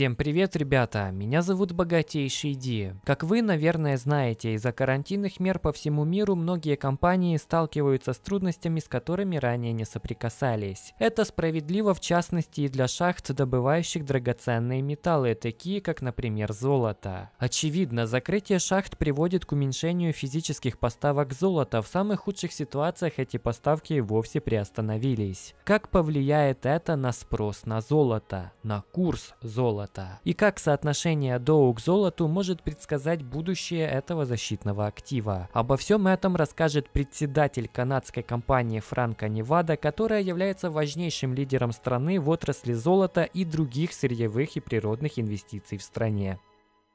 Всем привет, ребята! Меня зовут Богатейший Ди. Как вы, наверное, знаете, из-за карантинных мер по всему миру многие компании сталкиваются с трудностями, с которыми ранее не соприкасались. Это справедливо в частности и для шахт, добывающих драгоценные металлы, такие как, например, золото. Очевидно, закрытие шахт приводит к уменьшению физических поставок золота. В самых худших ситуациях эти поставки и вовсе приостановились. Как повлияет это на спрос на золото? На курс золота? золота, и как соотношение доу к золоту может предсказать будущее этого защитного актива. Обо всем этом расскажет председатель канадской компании Франко Невада, которая является важнейшим лидером страны в отрасли золота и других сырьевых и природных инвестиций в стране.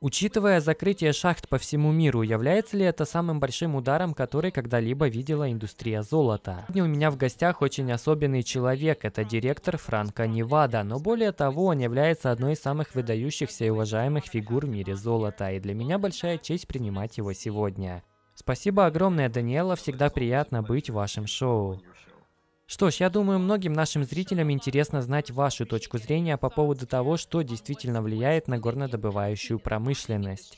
Учитывая закрытие шахт по всему миру, является ли это самым большим ударом, который когда-либо видела индустрия золота? Сегодня у меня в гостях очень особенный человек, это директор Франко Невада, но более того, он является одной из самых выдающихся и уважаемых фигур в мире золота, и для меня большая честь принимать его сегодня. Спасибо огромное, Даниэла, всегда приятно быть в вашем шоу. Что ж, я думаю, многим нашим зрителям интересно знать вашу точку зрения по поводу того, что действительно влияет на горнодобывающую промышленность.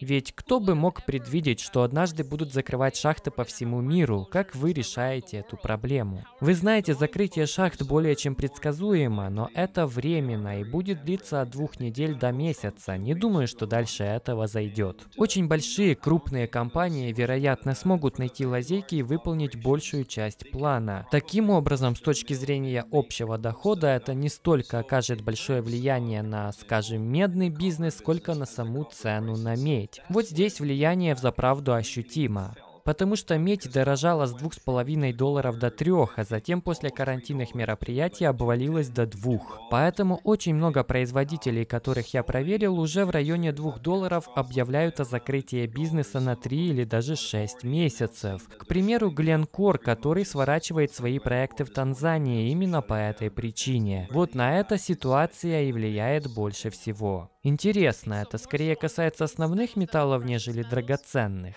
Ведь кто бы мог предвидеть, что однажды будут закрывать шахты по всему миру? Как вы решаете эту проблему? Вы знаете, закрытие шахт более чем предсказуемо, но это временно и будет длиться от двух недель до месяца. Не думаю, что дальше этого зайдет. Очень большие крупные компании, вероятно, смогут найти лазейки и выполнить большую часть плана. Таким образом, с точки зрения общего дохода, это не столько окажет большое влияние на, скажем, медный бизнес, сколько на саму цену на медь. Вот здесь влияние в заправду ощутимо потому что медь дорожала с 2,5 долларов до 3, а затем после карантинных мероприятий обвалилась до 2. Поэтому очень много производителей, которых я проверил, уже в районе 2 долларов объявляют о закрытии бизнеса на 3 или даже 6 месяцев. К примеру, Glencore, который сворачивает свои проекты в Танзании именно по этой причине. Вот на это ситуация и влияет больше всего. Интересно, это скорее касается основных металлов, нежели драгоценных.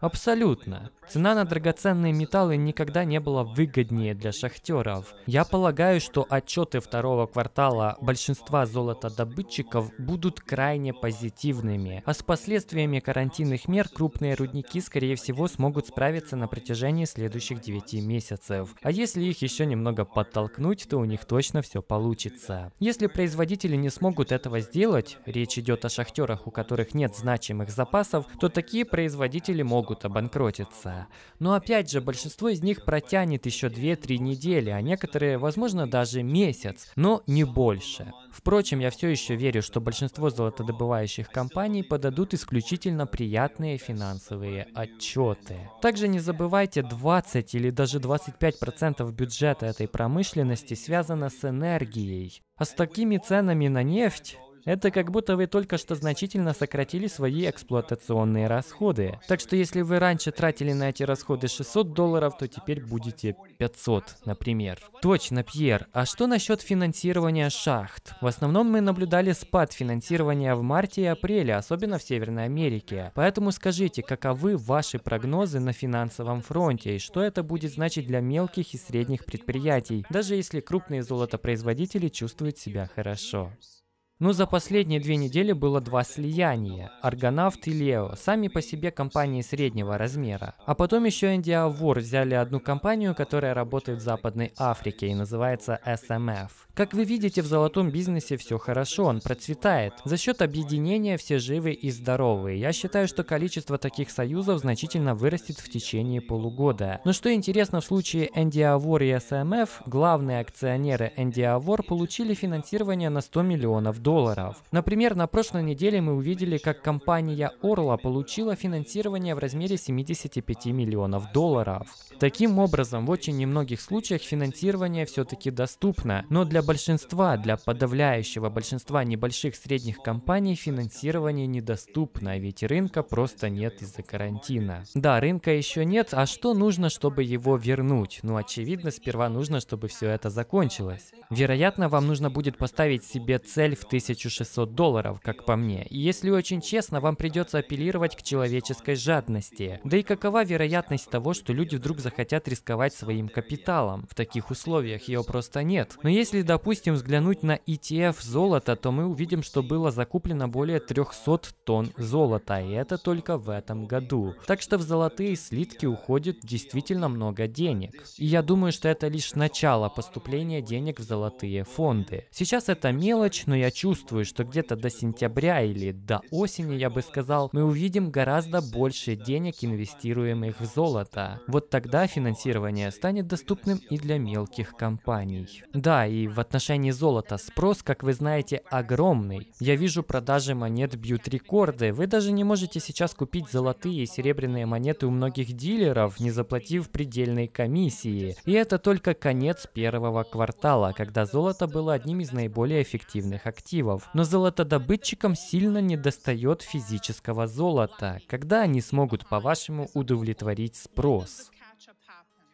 Абсолютно. Цена на драгоценные металлы никогда не была выгоднее для шахтеров. Я полагаю, что отчеты второго квартала большинства золотодобытчиков будут крайне позитивными, а с последствиями карантинных мер крупные рудники, скорее всего, смогут справиться на протяжении следующих 9 месяцев. А если их еще немного подтолкнуть, то у них точно все получится. Если производители не смогут этого сделать, речь идет о шахтерах, у которых нет значимых запасов, то такие производители могут могут обанкротиться. Но опять же, большинство из них протянет еще 2-3 недели, а некоторые, возможно, даже месяц, но не больше. Впрочем, я все еще верю, что большинство золотодобывающих компаний подадут исключительно приятные финансовые отчеты. Также не забывайте, 20 или даже 25% бюджета этой промышленности связано с энергией. А с такими ценами на нефть это как будто вы только что значительно сократили свои эксплуатационные расходы. Так что если вы раньше тратили на эти расходы 600 долларов, то теперь будете 500, например. Точно, Пьер. А что насчет финансирования шахт? В основном мы наблюдали спад финансирования в марте и апреле, особенно в Северной Америке. Поэтому скажите, каковы ваши прогнозы на финансовом фронте и что это будет значить для мелких и средних предприятий, даже если крупные золотопроизводители чувствуют себя хорошо? Но за последние две недели было два слияния – Аргонавт и Лео, сами по себе компании среднего размера. А потом еще India War взяли одну компанию, которая работает в Западной Африке и называется SMF. Как вы видите, в золотом бизнесе все хорошо, он процветает. За счет объединения все живы и здоровы. Я считаю, что количество таких союзов значительно вырастет в течение полугода. Но что интересно, в случае India War и SMF, главные акционеры India War получили финансирование на 100 миллионов долларов. Например, на прошлой неделе мы увидели, как компания Орла получила финансирование в размере 75 миллионов долларов. Таким образом, в очень немногих случаях финансирование все-таки доступно, но для большинства, для подавляющего большинства небольших средних компаний финансирование недоступно, ведь рынка просто нет из-за карантина. Да, рынка еще нет, а что нужно, чтобы его вернуть? Ну, очевидно, сперва нужно, чтобы все это закончилось. Вероятно, вам нужно будет поставить себе цель в 1600 долларов, как по мне. И если очень честно, вам придется апеллировать к человеческой жадности. Да и какова вероятность того, что люди вдруг захотят рисковать своим капиталом? В таких условиях ее просто нет. Но если, допустим, взглянуть на ETF золота, то мы увидим, что было закуплено более 300 тонн золота, и это только в этом году. Так что в золотые слитки уходит действительно много денег. И я думаю, что это лишь начало поступления денег в золотые фонды. Сейчас это мелочь, но я чувствую, чувствую, что где-то до сентября или до осени, я бы сказал, мы увидим гораздо больше денег, инвестируемых в золото. Вот тогда финансирование станет доступным и для мелких компаний. Да, и в отношении золота спрос, как вы знаете, огромный. Я вижу, продажи монет бьют рекорды. Вы даже не можете сейчас купить золотые и серебряные монеты у многих дилеров, не заплатив предельной комиссии. И это только конец первого квартала, когда золото было одним из наиболее эффективных активов массивов, но золотодобытчикам сильно недостает физического золота, когда они смогут по-вашему удовлетворить спрос.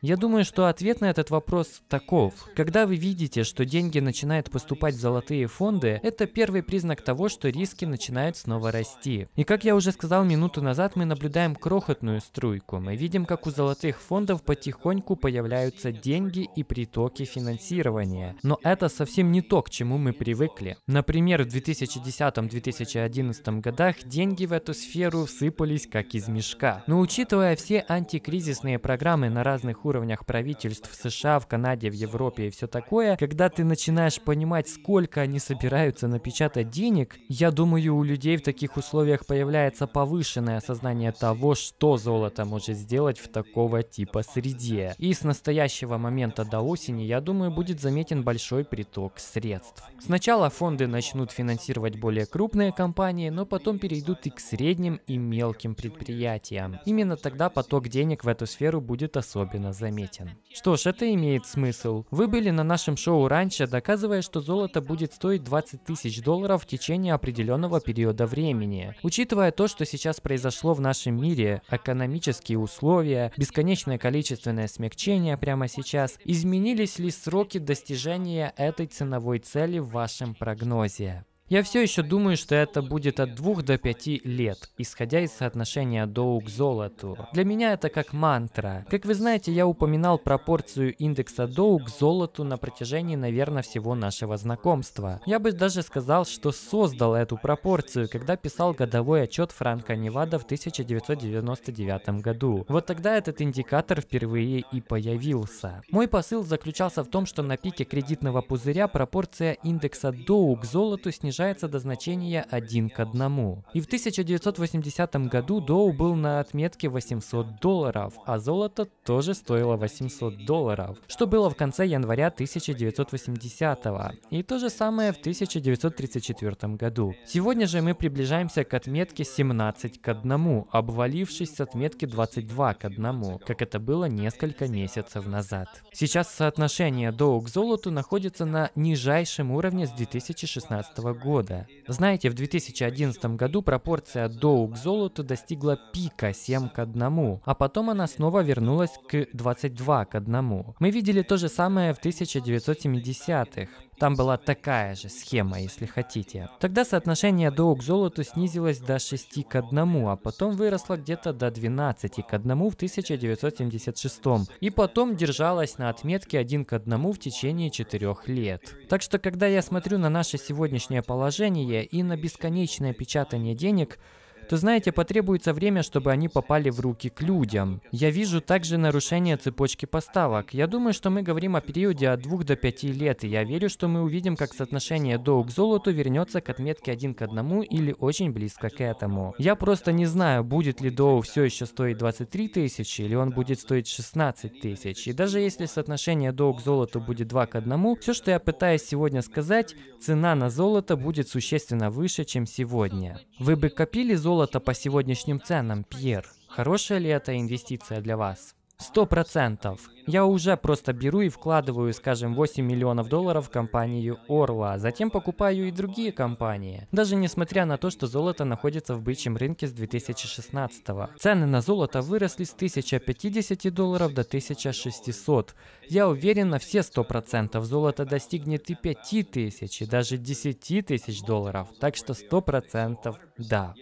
Я думаю, что ответ на этот вопрос таков. Когда вы видите, что деньги начинают поступать в золотые фонды, это первый признак того, что риски начинают снова расти. И как я уже сказал минуту назад, мы наблюдаем крохотную струйку. Мы видим, как у золотых фондов потихоньку появляются деньги и притоки финансирования. Но это совсем не то, к чему мы привыкли. Например, в 2010-2011 годах деньги в эту сферу всыпались как из мешка. Но учитывая все антикризисные программы на разных уровнях, уровнях правительств США, в Канаде, в Европе и все такое, когда ты начинаешь понимать, сколько они собираются напечатать денег, я думаю, у людей в таких условиях появляется повышенное осознание того, что золото может сделать в такого типа среде. И с настоящего момента до осени, я думаю, будет заметен большой приток средств. Сначала фонды начнут финансировать более крупные компании, но потом перейдут и к средним и мелким предприятиям. Именно тогда поток денег в эту сферу будет особенно заметен. Что ж, это имеет смысл. Вы были на нашем шоу раньше, доказывая, что золото будет стоить 20 тысяч долларов в течение определенного периода времени. Учитывая то, что сейчас произошло в нашем мире, экономические условия, бесконечное количественное смягчение прямо сейчас, изменились ли сроки достижения этой ценовой цели в вашем прогнозе? Я все еще думаю, что это будет от 2 до 5 лет, исходя из соотношения доу к золоту. Для меня это как мантра. Как вы знаете, я упоминал пропорцию индекса доу к золоту на протяжении, наверное, всего нашего знакомства. Я бы даже сказал, что создал эту пропорцию, когда писал годовой отчет Франко Невада в 1999 году. Вот тогда этот индикатор впервые и появился. Мой посыл заключался в том, что на пике кредитного пузыря пропорция индекса доу к золоту снижается уменьшается до значения 1 к 1. И в 1980 году Доу был на отметке 800 долларов, а золото тоже стоило 800 долларов, что было в конце января 1980 -го. И то же самое в 1934 году. Сегодня же мы приближаемся к отметке 17 к 1, обвалившись с отметки 22 к 1, как это было несколько месяцев назад. Сейчас соотношение доу к золоту находится на нижайшем уровне с 2016 2016 года. Знаете, в 2011 году пропорция доу к золоту достигла пика 7 к 1, а потом она снова вернулась к 22 к 1. Мы видели то же самое в 1970-х. Там была такая же схема, если хотите. Тогда соотношение долг к золоту снизилось до 6 к 1, а потом выросло где-то до 12 к 1 в 1976 и потом держалось на отметке 1 к 1 в течение 4 лет. Так что, когда я смотрю на наше сегодняшнее положение и на бесконечное печатание денег, то, знаете, потребуется время, чтобы они попали в руки к людям. Я вижу также нарушение цепочки поставок. Я думаю, что мы говорим о периоде от 2 до 5 лет, и я верю, что мы увидим, как соотношение доу к золоту вернется к отметке 1 к 1 или очень близко к этому. Я просто не знаю, будет ли доу все еще стоить 23 тысячи, или он будет стоить 16 тысяч. И даже если соотношение доу к золоту будет 2 к 1, все, что я пытаюсь сегодня сказать, цена на золото будет существенно выше, чем сегодня. Вы бы копили золото золото по сегодняшним ценам, Пьер. Хорошая ли это инвестиция для вас? Сто процентов. Я уже просто беру и вкладываю, скажем, 8 миллионов долларов в компанию Орла, а затем покупаю и другие компании. Даже несмотря на то, что золото находится в бычьем рынке с 2016 -го. Цены на золото выросли с 1050 долларов до 1600. Я уверен на все сто процентов золото достигнет и 5000, и даже 10 тысяч долларов. Так что сто процентов, да.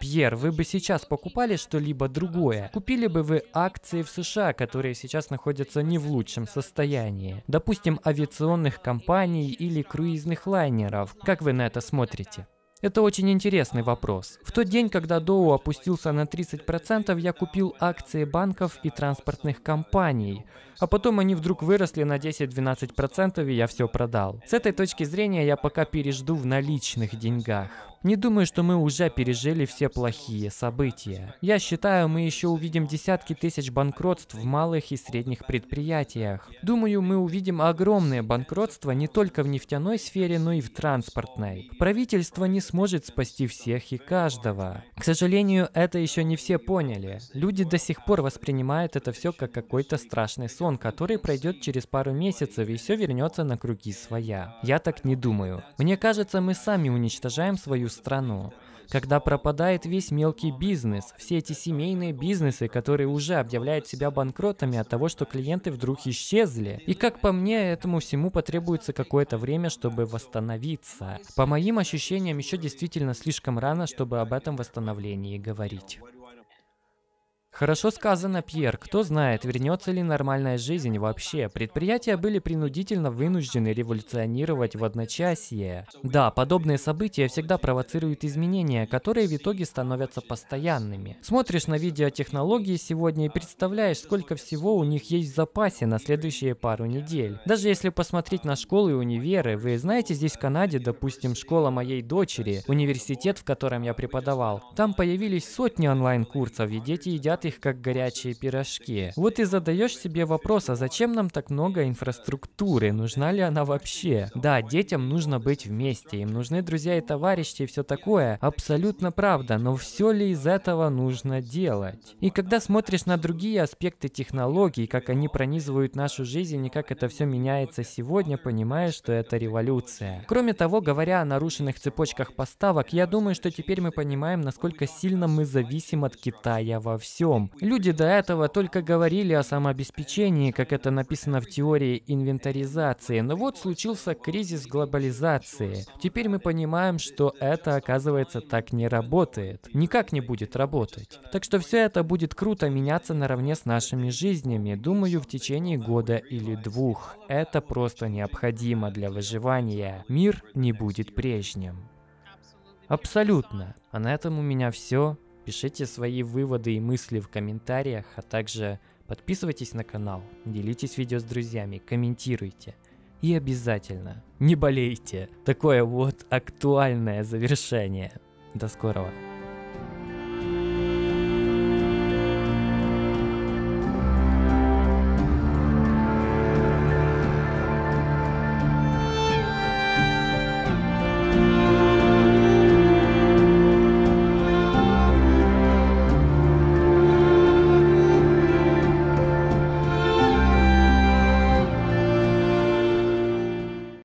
Пьер, вы бы сейчас покупали что-либо другое? Купили бы вы акции в США, которые сейчас находятся не в лучшем состоянии? Допустим, авиационных компаний или круизных лайнеров. Как вы на это смотрите? Это очень интересный вопрос. В тот день, когда Доу опустился на 30%, я купил акции банков и транспортных компаний. А потом они вдруг выросли на 10-12%, и я все продал. С этой точки зрения я пока пережду в наличных деньгах. Не думаю, что мы уже пережили все плохие события. Я считаю, мы еще увидим десятки тысяч банкротств в малых и средних предприятиях. Думаю, мы увидим огромные банкротства не только в нефтяной сфере, но и в транспортной. Правительство не сможет спасти всех и каждого. К сожалению, это еще не все поняли. Люди до сих пор воспринимают это все как какой-то страшный сон циклон, который пройдет через пару месяцев, и все вернется на круги своя. Я так не думаю. Мне кажется, мы сами уничтожаем свою страну. Когда пропадает весь мелкий бизнес, все эти семейные бизнесы, которые уже объявляют себя банкротами от того, что клиенты вдруг исчезли. И как по мне, этому всему потребуется какое-то время, чтобы восстановиться. По моим ощущениям, еще действительно слишком рано, чтобы об этом восстановлении говорить. Хорошо сказано, Пьер. Кто знает, вернется ли нормальная жизнь вообще. Предприятия были принудительно вынуждены революционировать в одночасье. Да, подобные события всегда провоцируют изменения, которые в итоге становятся постоянными. Смотришь на видео технологии сегодня и представляешь, сколько всего у них есть в запасе на следующие пару недель. Даже если посмотреть на школы и универы, вы знаете, здесь в Канаде, допустим, школа моей дочери, университет, в котором я преподавал, там появились сотни онлайн-курсов, и дети едят их как горячие пирожки. Вот и задаешь себе вопрос, а зачем нам так много инфраструктуры? Нужна ли она вообще? Да, детям нужно быть вместе, им нужны друзья и товарищи и все такое. Абсолютно правда, но все ли из этого нужно делать? И когда смотришь на другие аспекты технологий, как они пронизывают нашу жизнь и как это все меняется сегодня, понимаешь, что это революция. Кроме того, говоря о нарушенных цепочках поставок, я думаю, что теперь мы понимаем, насколько сильно мы зависим от Китая во всем умом. Люди до этого только говорили о самообеспечении, как это написано в теории инвентаризации, но вот случился кризис глобализации. Теперь мы понимаем, что это, оказывается, так не работает. Никак не будет работать. Так что все это будет круто меняться наравне с нашими жизнями, думаю, в течение года или двух. Это просто необходимо для выживания. Мир не будет прежним. Абсолютно. А на этом у меня все. Пишите свои выводы и мысли в комментариях, а также подписывайтесь на канал, делитесь видео с друзьями, комментируйте. И обязательно не болейте. Такое вот актуальное завершение. До скорого.